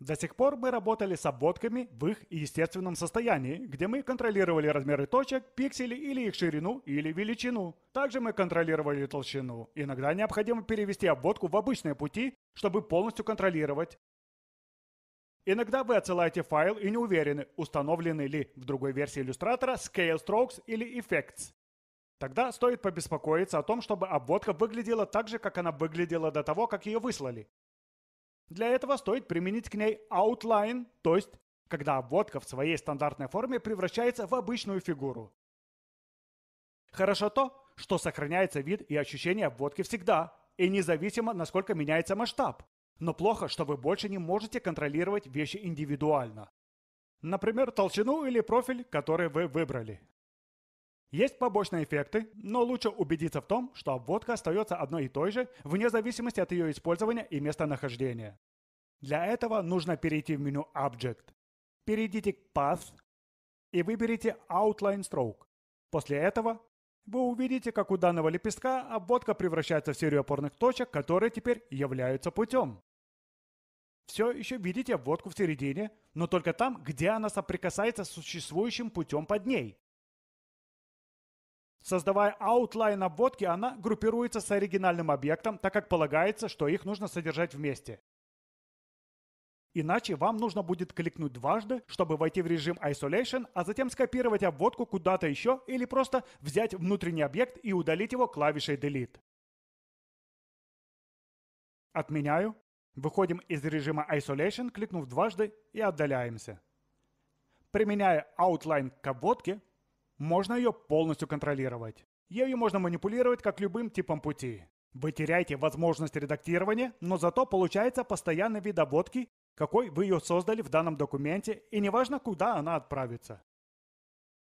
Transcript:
До сих пор мы работали с обводками в их естественном состоянии, где мы контролировали размеры точек, пиксели или их ширину или величину. Также мы контролировали толщину. Иногда необходимо перевести обводку в обычные пути, чтобы полностью контролировать. Иногда вы отсылаете файл и не уверены, установлены ли в другой версии иллюстратора Scale Strokes или Effects. Тогда стоит побеспокоиться о том, чтобы обводка выглядела так же, как она выглядела до того, как ее выслали. Для этого стоит применить к ней outline, то есть когда обводка в своей стандартной форме превращается в обычную фигуру. Хорошо то, что сохраняется вид и ощущение обводки всегда, и независимо, насколько меняется масштаб. Но плохо, что вы больше не можете контролировать вещи индивидуально. Например, толщину или профиль, который вы выбрали. Есть побочные эффекты, но лучше убедиться в том, что обводка остается одной и той же, вне зависимости от ее использования и местонахождения. Для этого нужно перейти в меню Object. Перейдите к Path и выберите Outline Stroke. После этого вы увидите, как у данного лепестка обводка превращается в серию опорных точек, которые теперь являются путем. Все еще видите обводку в середине, но только там, где она соприкасается с существующим путем под ней. Создавая аутлайн обводки, она группируется с оригинальным объектом, так как полагается, что их нужно содержать вместе. Иначе вам нужно будет кликнуть дважды, чтобы войти в режим Isolation, а затем скопировать обводку куда-то еще или просто взять внутренний объект и удалить его клавишей Delete. Отменяю. Выходим из режима Isolation, кликнув дважды и отдаляемся. Применяя Outline к обводке, можно ее полностью контролировать. Ею можно манипулировать как любым типом пути. Вы теряете возможность редактирования, но зато получается постоянный вид обводки, какой вы ее создали в данном документе, и неважно, куда она отправится.